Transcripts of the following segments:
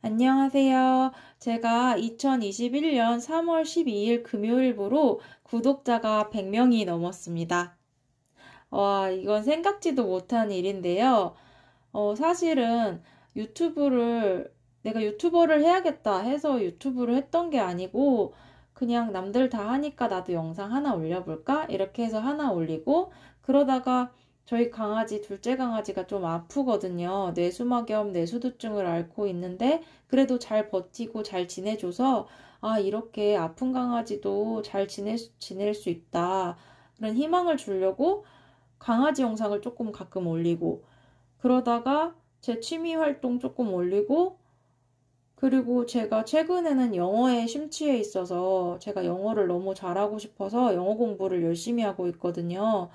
안녕하세요. 제가 2021년 3월 12일 금요일부로 구독자가 100명이 넘었습니다. 와, 이건 생각지도 못한 일인데요. 어, 사실은 유튜브를, 내가 유튜버를 해야겠다 해서 유튜브를 했던 게 아니고, 그냥 남들 다 하니까 나도 영상 하나 올려볼까? 이렇게 해서 하나 올리고, 그러다가 저희 강아지, 둘째 강아지가 좀 아프거든요. 뇌수막염, 뇌수두증을 앓고 있는데, 그래도 잘 버티고 잘 지내줘서, 아, 이렇게 아픈 강아지도 잘 지낼 수, 지낼 수 있다. 그런 희망을 주려고 강아지 영상을 조금 가끔 올리고, 그러다가 제 취미 활동 조금 올리고, 그리고 제가 최근에는 영어에 심취해 있어서 제가 영어를 너무 잘하고 싶어서 영어 공부를 열심히 하고 있거든요.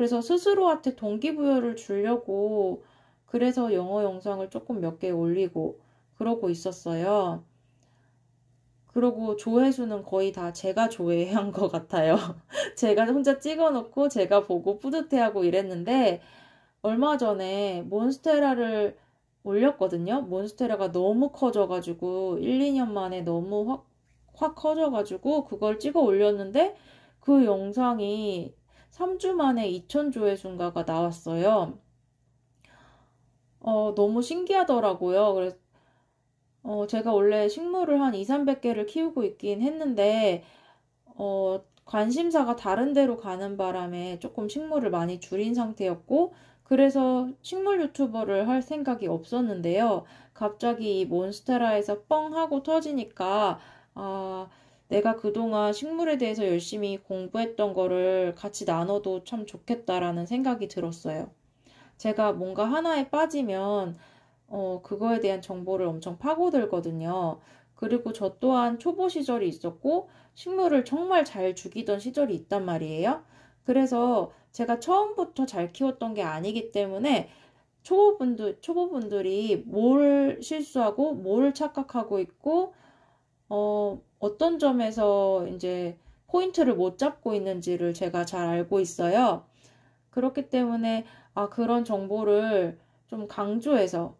그래서 스스로한테 동기부여를 주려고 그래서 영어 영상을 조금 몇 개 올리고 그러고 있었어요. 그러고 조회수는 거의 다 제가 조회한 것 같아요. 제가 혼자 찍어놓고 제가 보고 뿌듯해하고 이랬는데 얼마 전에 몬스테라를 올렸거든요. 몬스테라가 너무 커져가지고 1, 2년 만에 너무 확, 확 커져가지고 그걸 찍어 올렸는데 그 영상이 3주 만에 2 0 0 0조의 순가가 나왔어요. 어, 너무 신기하더라고요. 그래서 어, 제가 원래 식물을 한 2, 300개를 키우고 있긴 했는데 어, 관심사가 다른 데로 가는 바람에 조금 식물을 많이 줄인 상태였고 그래서 식물 유튜버를 할 생각이 없었는데요. 갑자기 이 몬스테라에서 뻥 하고 터지니까 어, 내가 그동안 식물에 대해서 열심히 공부했던 거를 같이 나눠도 참 좋겠다라는 생각이 들었어요. 제가 뭔가 하나에 빠지면 어, 그거에 대한 정보를 엄청 파고들거든요. 그리고 저 또한 초보 시절이 있었고 식물을 정말 잘 죽이던 시절이 있단 말이에요. 그래서 제가 처음부터 잘 키웠던 게 아니기 때문에 초보분들, 초보분들이 뭘 실수하고 뭘 착각하고 있고 어, 어떤 점에서 이제 포인트를 못 잡고 있는지를 제가 잘 알고 있어요. 그렇기 때문에 아, 그런 정보를 좀 강조해서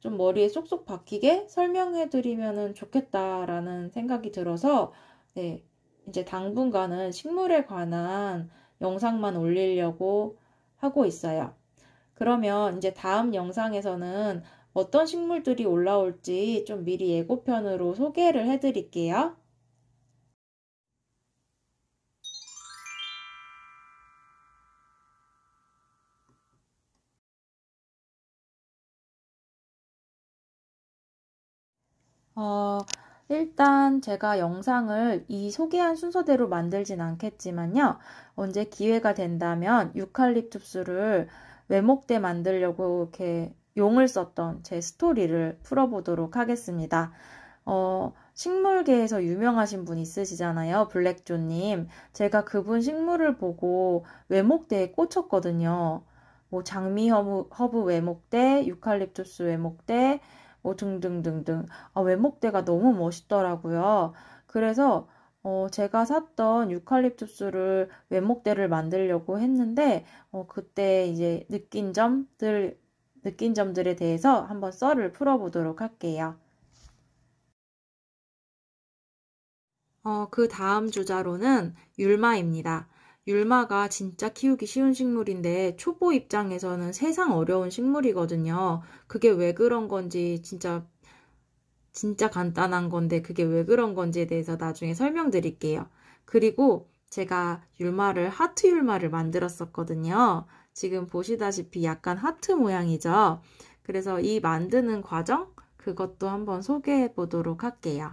좀 머리에 쏙쏙 박히게 설명해 드리면 좋겠다라는 생각이 들어서 네, 이제 당분간은 식물에 관한 영상만 올리려고 하고 있어요. 그러면 이제 다음 영상에서는 어떤 식물들이 올라올지 좀 미리 예고편으로 소개를 해드릴게요. 어, 일단 제가 영상을 이 소개한 순서대로 만들진 않겠지만요. 언제 기회가 된다면 유칼립투스를 외목 대 만들려고 이렇게 용을 썼던 제 스토리를 풀어보도록 하겠습니다. 어, 식물계에서 유명하신 분 있으시잖아요. 블랙존님. 제가 그분 식물을 보고 외목대에 꽂혔거든요. 뭐 장미 허브, 허브 외목대, 유칼립투스 외목대, 뭐 등등등등. 아, 외목대가 너무 멋있더라고요. 그래서 어, 제가 샀던 유칼립투스를 외목대를 만들려고 했는데 어, 그때 이제 느낀 점들 느낀 점들에 대해서 한번 썰을 풀어보도록 할게요. 어, 그 다음 주자로는 율마입니다. 율마가 진짜 키우기 쉬운 식물인데 초보 입장에서는 세상 어려운 식물이거든요. 그게 왜 그런 건지 진짜 진짜 간단한 건데 그게 왜 그런 건지에 대해서 나중에 설명드릴게요. 그리고 제가 율마를 하트 율마를 만들었었거든요. 지금 보시다시피 약간 하트 모양이죠. 그래서 이 만드는 과정 그것도 한번 소개해 보도록 할게요.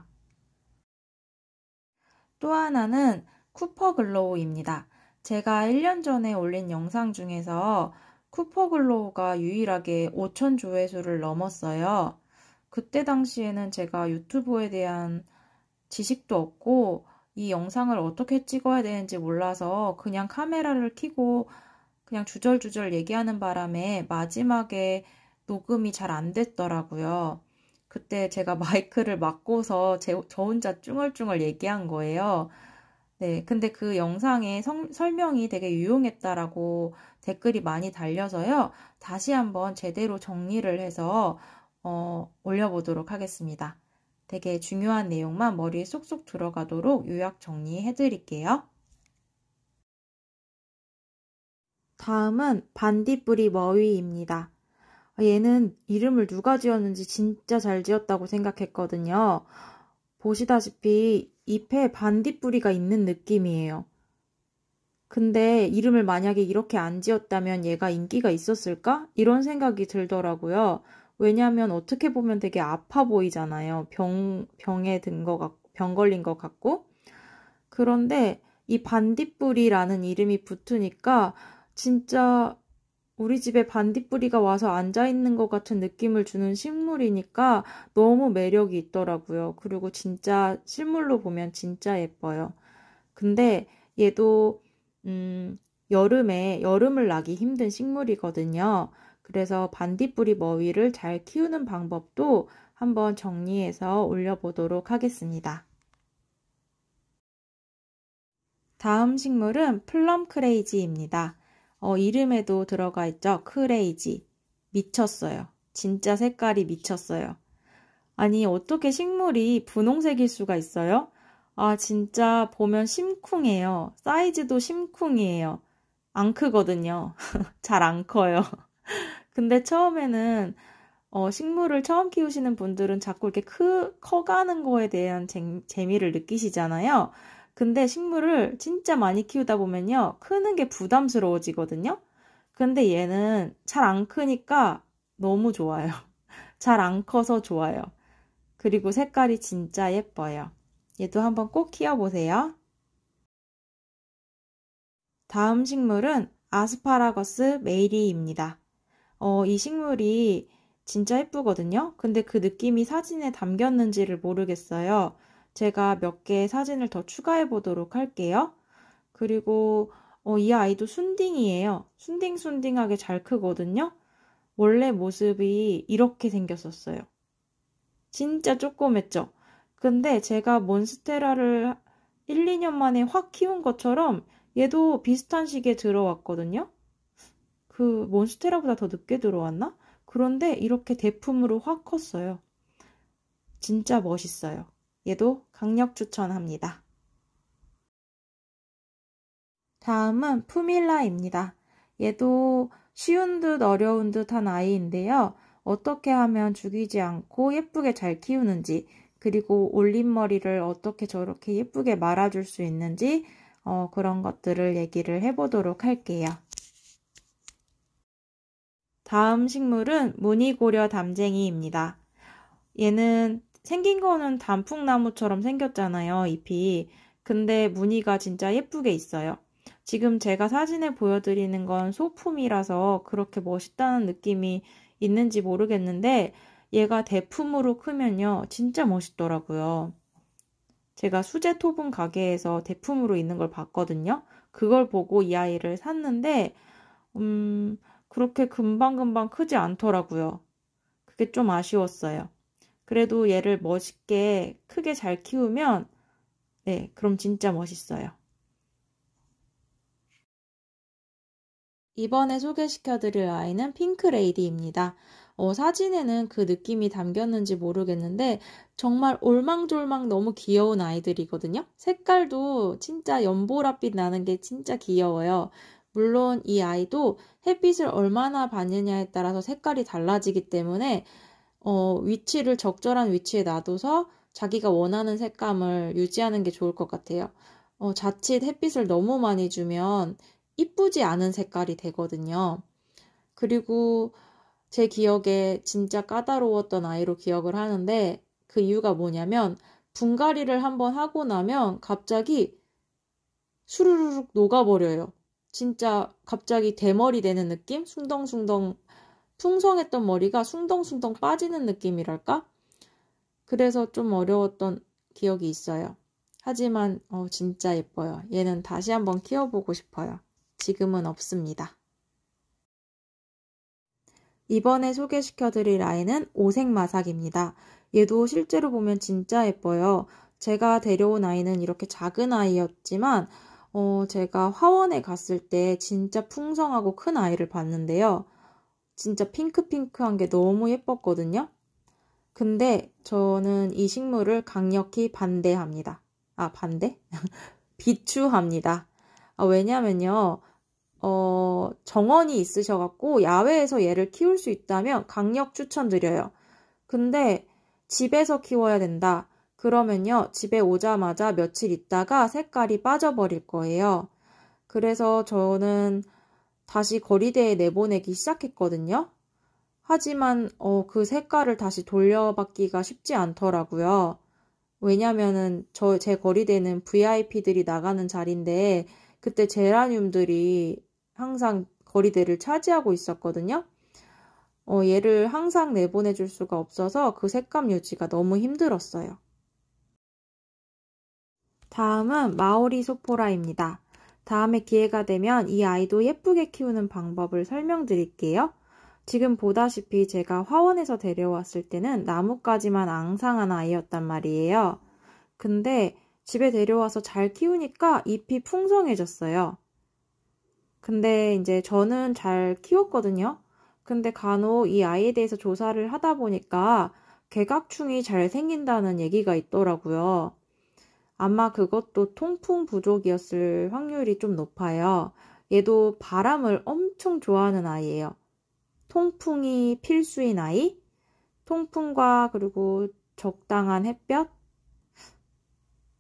또 하나는 쿠퍼 글로우입니다. 제가 1년 전에 올린 영상 중에서 쿠퍼 글로우가 유일하게 5천 조회수를 넘었어요. 그때 당시에는 제가 유튜브에 대한 지식도 없고 이 영상을 어떻게 찍어야 되는지 몰라서 그냥 카메라를 켜고 그냥 주절주절 얘기하는 바람에 마지막에 녹음이 잘 안 됐더라고요. 그때 제가 마이크를 막고서 제, 저 혼자 쭝얼쭝얼 얘기한 거예요. 네, 근데 그 영상에 성, 설명이 되게 유용했다라고 댓글이 많이 달려서요. 다시 한번 제대로 정리를 해서 어, 올려보도록 하겠습니다. 되게 중요한 내용만 머리에 쏙쏙 들어가도록 요약 정리해 드릴게요. 다음은 반딧불이 머위입니다. 얘는 이름을 누가 지었는지 진짜 잘 지었다고 생각했거든요. 보시다시피 잎에 반딧불이가 있는 느낌이에요. 근데 이름을 만약에 이렇게 안 지었다면 얘가 인기가 있었을까? 이런 생각이 들더라고요. 왜냐하면 어떻게 보면 되게 아파 보이잖아요. 병, 병에 든 것 같고, 병 걸린 것 같고. 그런데 이 반딧불이라는 이름이 붙으니까 진짜 우리 집에 반딧불이가 와서 앉아있는 것 같은 느낌을 주는 식물이니까 너무 매력이 있더라고요. 그리고 진짜 실물로 보면 진짜 예뻐요. 근데 얘도, 음, 여름에, 여름을 나기 힘든 식물이거든요. 그래서 반딧불이 머위를 잘 키우는 방법도 한번 정리해서 올려보도록 하겠습니다. 다음 식물은 플럼 크레이지입니다. 어, 이름에도 들어가 있죠. 크레이지. 미쳤어요. 진짜 색깔이 미쳤어요. 아니, 어떻게 식물이 분홍색일 수가 있어요? 아, 진짜 보면 심쿵해요. 사이즈도 심쿵이에요. 안 크거든요. 잘 안 커요. 근데 처음에는 어, 식물을 처음 키우시는 분들은 자꾸 이렇게 크, 커가는 거에 대한 재, 재미를 느끼시잖아요. 근데 식물을 진짜 많이 키우다 보면요. 크는 게 부담스러워지거든요. 근데 얘는 잘 안 크니까 너무 좋아요. 잘 안 커서 좋아요. 그리고 색깔이 진짜 예뻐요. 얘도 한번 꼭 키워보세요. 다음 식물은 아스파라거스 메이리입니다. 어, 이 식물이 진짜 예쁘거든요. 근데 그 느낌이 사진에 담겼는지를 모르겠어요. 제가 몇 개의 사진을 더 추가해 보도록 할게요. 그리고 어, 이 아이도 순딩이에요. 순딩순딩하게 잘 크거든요. 원래 모습이 이렇게 생겼었어요. 진짜 조그맸죠? 근데 제가 몬스테라를 1, 2년 만에 확 키운 것처럼 얘도 비슷한 시기에 들어왔거든요. 그 몬스테라보다 더 늦게 들어왔나? 그런데 이렇게 대품으로 확 컸어요. 진짜 멋있어요. 얘도 강력 추천합니다. 다음은 푸밀라입니다. 얘도 쉬운 듯 어려운 듯한 아이인데요. 어떻게 하면 죽이지 않고 예쁘게 잘 키우는지 그리고 올림머리를 어떻게 저렇게 예쁘게 말아줄 수 있는지 어, 그런 것들을 얘기를 해보도록 할게요. 다음 식물은 무늬고려 담쟁이입니다. 얘는 생긴 거는 단풍나무처럼 생겼잖아요, 잎이. 근데 무늬가 진짜 예쁘게 있어요. 지금 제가 사진에 보여드리는 건 소품이라서 그렇게 멋있다는 느낌이 있는지 모르겠는데 얘가 대품으로 크면요. 진짜 멋있더라고요. 제가 수제 토분 가게에서 대품으로 있는 걸 봤거든요. 그걸 보고 이 아이를 샀는데 음, 그렇게 금방금방 크지 않더라고요. 그게 좀 아쉬웠어요. 그래도 얘를 멋있게 크게 잘 키우면 네, 그럼 진짜 멋있어요. 이번에 소개시켜드릴 아이는 핑크레이디입니다. 어, 사진에는 그 느낌이 담겼는지 모르겠는데 정말 올망졸망 너무 귀여운 아이들이거든요. 색깔도 진짜 연보랏빛 나는 게 진짜 귀여워요. 물론 이 아이도 햇빛을 얼마나 받느냐에 따라서 색깔이 달라지기 때문에 어, 위치를 적절한 위치에 놔둬서 자기가 원하는 색감을 유지하는 게 좋을 것 같아요. 어, 자칫 햇빛을 너무 많이 주면 이쁘지 않은 색깔이 되거든요. 그리고 제 기억에 진짜 까다로웠던 아이로 기억을 하는데 그 이유가 뭐냐면 분갈이를 한번 하고 나면 갑자기 수르륵 녹아버려요. 진짜 갑자기 대머리 되는 느낌? 숭덩숭덩 풍성했던 머리가 숭덩숭덩 빠지는 느낌이랄까? 그래서 좀 어려웠던 기억이 있어요. 하지만 어, 진짜 예뻐요. 얘는 다시 한번 키워보고 싶어요. 지금은 없습니다. 이번에 소개시켜드릴 아이는 오색마삭입니다. 얘도 실제로 보면 진짜 예뻐요. 제가 데려온 아이는 이렇게 작은 아이였지만 어, 제가 화원에 갔을 때 진짜 풍성하고 큰 아이를 봤는데요. 진짜 핑크핑크한 게 너무 예뻤거든요. 근데 저는 이 식물을 강력히 반대합니다. 아, 반대? 비추합니다. 아, 왜냐면요. 어, 정원이 있으셔갖고 야외에서 얘를 키울 수 있다면 강력 추천드려요. 근데 집에서 키워야 된다. 그러면요. 집에 오자마자 며칠 있다가 색깔이 빠져버릴 거예요. 그래서 저는 다시 거리대에 내보내기 시작했거든요. 하지만 어, 그 색깔을 다시 돌려받기가 쉽지 않더라고요. 왜냐면은 저제 거리대는 VIP들이 나가는 자리인데 그때 제라늄들이 항상 거리대를 차지하고 있었거든요. 어, 얘를 항상 내보내줄 수가 없어서 그 색감 유지가 너무 힘들었어요. 다음은 마오리 소포라입니다. 다음에 기회가 되면 이 아이도 예쁘게 키우는 방법을 설명드릴게요. 지금 보다시피 제가 화원에서 데려왔을 때는 나뭇가지만 앙상한 아이였단 말이에요. 근데 집에 데려와서 잘 키우니까 잎이 풍성해졌어요. 근데 이제 저는 잘 키웠거든요. 근데 간혹 이 아이에 대해서 조사를 하다 보니까 개각충이 잘 생긴다는 얘기가 있더라고요. 아마 그것도 통풍 부족이었을 확률이 좀 높아요. 얘도 바람을 엄청 좋아하는 아이예요. 통풍이 필수인 아이, 통풍과 그리고 적당한 햇볕,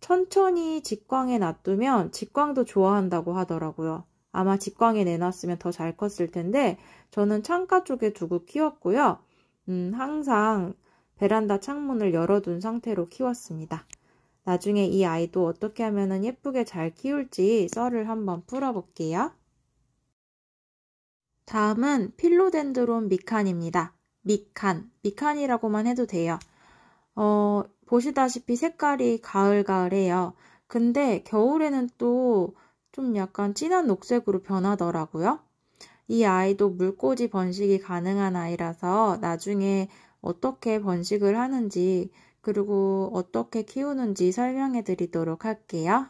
천천히 직광에 놔두면 직광도 좋아한다고 하더라고요. 아마 직광에 내놨으면 더 잘 컸을 텐데 저는 창가 쪽에 두고 키웠고요. 음, 항상 베란다 창문을 열어둔 상태로 키웠습니다. 나중에 이 아이도 어떻게 하면 예쁘게 잘 키울지 썰을 한번 풀어볼게요. 다음은 필로덴드론 미칸입니다. 미칸, 미칸이라고만 해도 돼요. 어, 보시다시피 색깔이 가을가을해요. 근데 겨울에는 또 좀 약간 진한 녹색으로 변하더라고요. 이 아이도 물꽂이 번식이 가능한 아이라서 나중에 어떻게 번식을 하는지 그리고 어떻게 키우는지 설명해 드리도록 할게요.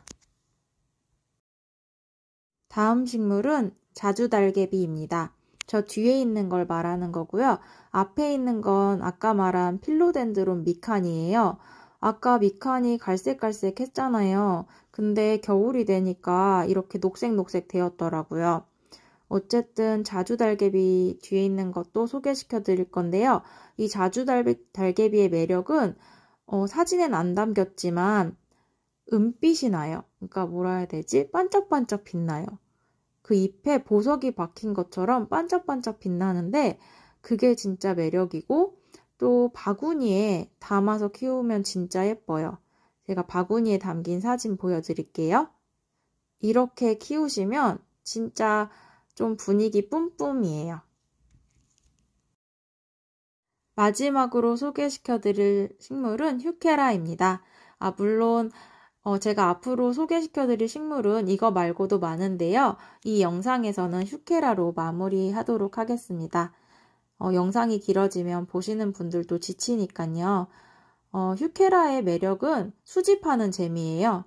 다음 식물은 자주달개비입니다. 저 뒤에 있는 걸 말하는 거고요. 앞에 있는 건 아까 말한 필로덴드론 미칸이에요. 아까 미칸이 갈색갈색 했잖아요. 근데 겨울이 되니까 이렇게 녹색녹색 되었더라고요. 어쨌든 자주달개비 뒤에 있는 것도 소개시켜 드릴 건데요. 이 자주달개비의 매력은 어, 사진엔 안 담겼지만 은빛이 나요. 그러니까 뭐라 해야 되지? 반짝반짝 빛나요. 그 잎에 보석이 박힌 것처럼 반짝반짝 빛나는데 그게 진짜 매력이고 또 바구니에 담아서 키우면 진짜 예뻐요. 제가 바구니에 담긴 사진 보여드릴게요. 이렇게 키우시면 진짜 좀 분위기 뿜뿜이에요. 마지막으로 소개시켜 드릴 식물은 휴케라입니다. 아, 물론 어, 제가 앞으로 소개시켜 드릴 식물은 이거 말고도 많은데요. 이 영상에서는 휴케라로 마무리하도록 하겠습니다. 어, 영상이 길어지면 보시는 분들도 지치니까요. 어, 휴케라의 매력은 수집하는 재미예요.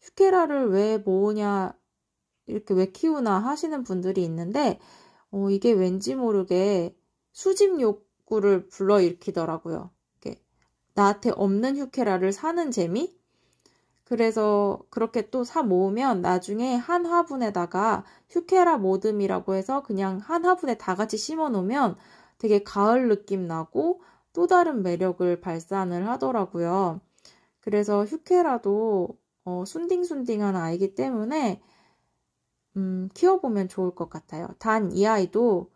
휴케라를 왜 모으냐, 이렇게 왜 키우나 하시는 분들이 있는데, 어, 이게 왠지 모르게 수집욕 욕구를 불러일으키더라고요. 나한테 없는 휴케라를 사는 재미? 그래서 그렇게 또 사 모으면 나중에 한 화분에다가 휴케라 모듬이라고 해서 그냥 한 화분에 다 같이 심어 놓으면 되게 가을 느낌 나고 또 다른 매력을 발산을 하더라고요. 그래서 휴케라도 어, 순딩순딩한 아이기 때문에 음, 키워보면 좋을 것 같아요. 단 이 아이도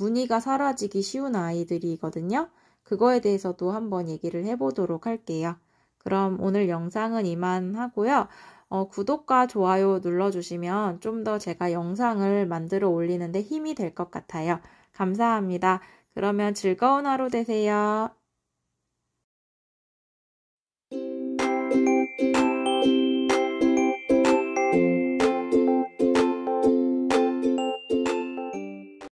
무늬가 사라지기 쉬운 아이들이거든요. 그거에 대해서도 한번 얘기를 해보도록 할게요. 그럼 오늘 영상은 이만 하고요. 어, 구독과 좋아요 눌러주시면 좀 더 제가 영상을 만들어 올리는데 힘이 될 것 같아요. 감사합니다. 그러면 즐거운 하루 되세요.